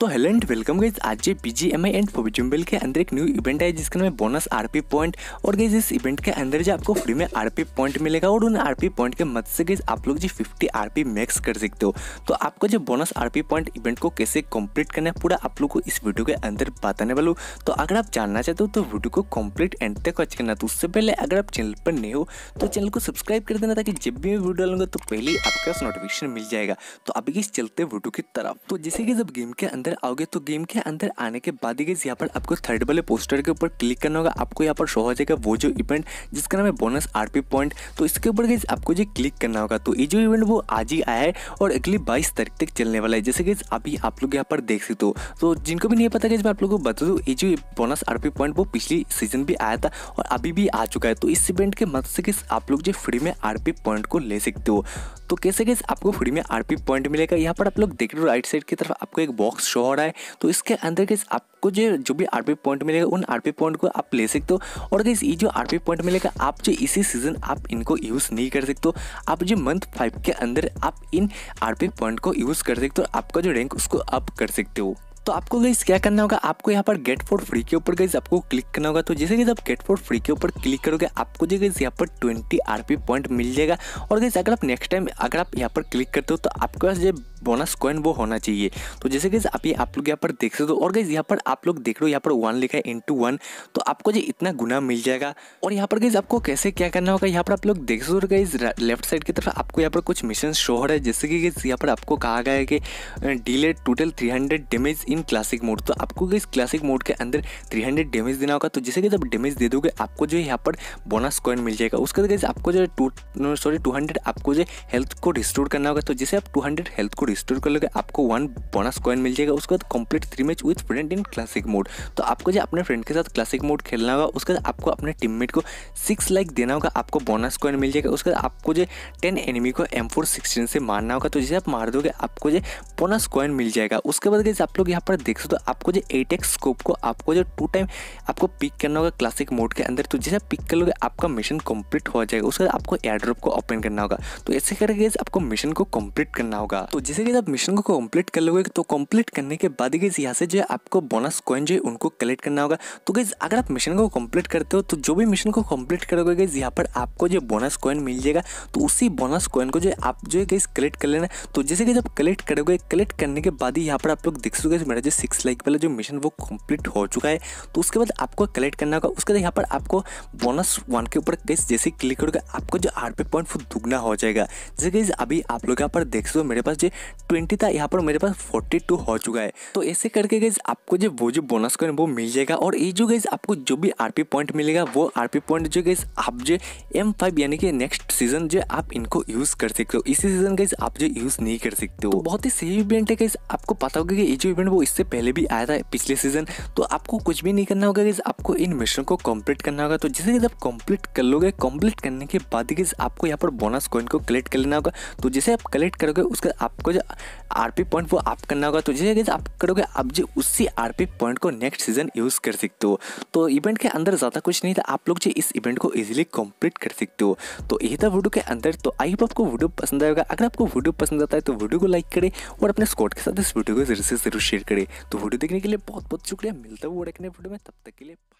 तो hello and welcome guys आज J P G M I and फोबिजुम्बिल के अंदर एक न्यू इवेंट है जिसका नाम है बोनस आरपी पॉइंट और गाइज इस इवेंट के अंदर जो आपको फ्री में आरपी पॉइंट मिलेगा और उन आरपी पॉइंट के मद से गाइज आप लोग जी 50 आरपी मैक्स कर सकते हो तो आपको जो बोनस आरपी पॉइंट इवेंट को कैसे कम्प्लीट करना है पूरा आप लोग को इस वीडियो के अंदर बताने वाले तो अगर आप जानना चाहते हो तो वीडियो को कम्प्लीट एंड तक वॉच करना तो उससे पहले अगर आप चैनल पर नहीं हो तो चैनल को सब्सक्राइब कर देना ताकि जब भी मैं वीडियो डालूंगा तो पहले आपके पास नोटिफिकेशन मिल जाएगा तो अभी इस चलते वीडियो की तरफ तो जैसे कि जब गेम के अंदर अंदर आओगे तो गेम के अंदर आने के बाद ही यहाँ पर आपको थर्ड वाले पोस्टर के ऊपर क्लिक करना होगा आपको यहाँ पर शो हो जाएगा वो जो इवेंट जिसका नाम है बोनस आरपी पॉइंट तो इसके ऊपर गई आपको जो क्लिक करना होगा तो ये जो इवेंट वो आज ही आया है और अगली बाईस तारीख तक चलने वाला है जैसे कि अभी आप लोग यहाँ पर देख सकते हो तो जिनको भी नहीं पता गया मैं आप लोग को बता दूँ ये जो बोनस आरपी पॉइंट वो पिछली सीजन भी आया था और अभी भी आ चुका है तो इस इवेंट के मदद से आप लोग जो फ्री में आरपी पॉइंट को ले सकते हो तो कैसे कैसे आपको फ्री में आरपी पॉइंट मिलेगा यहाँ पर आप लोग देख रहे हो राइट साइड की तरफ आपको एक बॉक्स शो हो रहा है तो इसके अंदर गैस आपको जो जो भी आरपी पॉइंट मिलेगा उन आरपी पॉइंट को आप ले सकते हो और गैस ये जो आरपी पॉइंट मिलेगा आप जो इसी सीजन आप इनको यूज़ नहीं कर सकते हो आप जो मंथ फाइव के अंदर आप इन आरपी पॉइंट को यूज़ कर सकते हो तो आपका जो रैंक उसको अप कर सकते हो तो आपको गई क्या करना होगा आपको यहाँ पर गेट फॉर फ्री के ऊपर गई आपको क्लिक करना होगा तो जैसे कि आप गेट फॉर फ्री के ऊपर क्लिक करोगे आपको जो गई यहाँ पर 20 आरपी पॉइंट मिल जाएगा और गई अगर आप नेक्स्ट टाइम अगर आप यहाँ पर क्लिक करते हो तो आपके पास जो बोनस कॉइन वो होना चाहिए तो जैसे कि अभी आप लोग यहाँ पर देख सकते हो और गई यहाँ पर आप लोग देख लो यहाँ पर वन लिखा है इंटू वन तो आपको जो इतना गुना मिल जाएगा और यहाँ पर गई आपको कैसे क्या करना होगा यहाँ पर आप लोग देख सकते हो गई लेफ्ट साइड की तरफ आपको यहाँ पर कुछ मिशन शो हो रहा है जैसे कि यहाँ पर आपको कहा गया है कि deal total three damage in classic mode तो आपको इस क्लासिक मोड के अंदर थ्री डैमेज देना होगा तो जैसे कि जब डैमेज दे दोगे आपको जो यहाँ पर बोनस कॉइन मिल जाएगा उसके बाद आपको जो सॉरी टू आपको जो हेल्थ को रिस्टोर करना होगा तो जैसे आप टू हेल्थ को रिस्टोर कर लोगे आपको वन बोनस कॉइन मिल जाएगा उसके बाद complete three match with friend in classic mode तो आपको जो अपने फ्रेंड के साथ क्लासिक मोड खेलना होगा उसके बाद आपको अपने टीम को सिक्स लाइक देना होगा आपको बोनस कॉइन मिल जाएगा उसके बाद आपको जो टेन एनिमी को एम फोर से मारना होगा तो जैसे आप मार दोगे आपको जो बोनस कॉइन मिल जाएगा उसके बाद जैसे आप लोग यहाँ पर देख सकते हो आपको जो एट स्कोप को आपको जो टू टाइम आपको पिक करना होगा क्लासिक मोड के अंदर तो जैसे पिक कर लोगे आपका मिशन कंप्लीट हो जाएगा उसके बाद आपको एयर ड्रॉप को ओपन करना होगा तो ऐसे करके आपको मिशन को कंप्लीट करना होगा तो जैसे जैसे कि आप मिशन को कंप्लीट कर लोगे तो कंप्लीट करने के बाद ही यहाँ से जो आपको बोनस कॉइन जो है उनको कलेक्ट करना होगा तो गई अगर आप मिशन को कंप्लीट करते हो तो जो भी मिशन को कंप्लीट करोगे गई यहाँ पर आपको जो बोनस कॉइन मिल जाएगा तो उसी बोनस कॉइन को जो आप जो है गई कलेक्ट कर लेना तो जैसे कि जब कलेक्ट करोगे कलेक्ट करने के बाद ही यहाँ पर आप लोग देख सकोगे मेरा जो सिक्स लाइक वाला जो मिशन वो कम्प्लीट हो चुका है तो उसके बाद आपको कलेक्ट करना होगा उसके बाद यहाँ पर आपको बोनस वन के ऊपर गई जैसे क्लिक करोगे आपको जो आर पॉइंट वो दुगना हो जाएगा जैसे गई अभी आप लोग यहाँ पर देख सको मेरे पास जो ट्वेंटी था यहाँ पर मेरे पास फोर्टी टू हो चुका है तो ऐसे करके गई आपको जो वो जो बोनस कॉइन वो मिल जाएगा और ये जो गई आपको जो भी आर पॉइंट मिलेगा वो आर पॉइंट जो गई आप जो एम यानी कि नेक्स्ट सीजन जो आप इनको यूज़ कर सकते हो इसी सीजन गई आप जो यूज़ नहीं कर सकते हो तो बहुत ही सही इवेंट है गई आपको पता होगा कि ये जो इवेंट वो इससे पहले भी आया था पिछले सीजन तो आपको कुछ भी नहीं करना होगा गई आपको इन मिशन को कंप्लीट करना होगा तो जैसे कि आप कंप्लीट कर लोगे कंप्लीट करने के बाद गई आपको यहाँ पर बोनस कॉइन को कलेक्ट कर लेना होगा तो जैसे आप कलेक्ट करोगे उसका आपको जो आर पी पॉइंट वो आप करना होगा तो जैसे आप करोगे आप जो उसी आर पी पॉइंट को नेक्स्ट सीजन यूज़ कर सकते हो तो इवेंट के अंदर ज़्यादा कुछ नहीं था आप लोग जो इस इवेंट को ईजिली कंप्लीट कर सकते हो तो यही था वीडियो के अंदर तो आई होप आपको वीडियो पसंद आएगा अगर आपको वीडियो पसंद आता है तो वीडियो को लाइक करें और अपने स्कॉट के साथ इस वीडियो को जरूर से जरूर शेयर करें तो वीडियो देखने के लिए बहुत बहुत शुक्रिया मिलता है वो देखने वीडियो में तब तक के लिए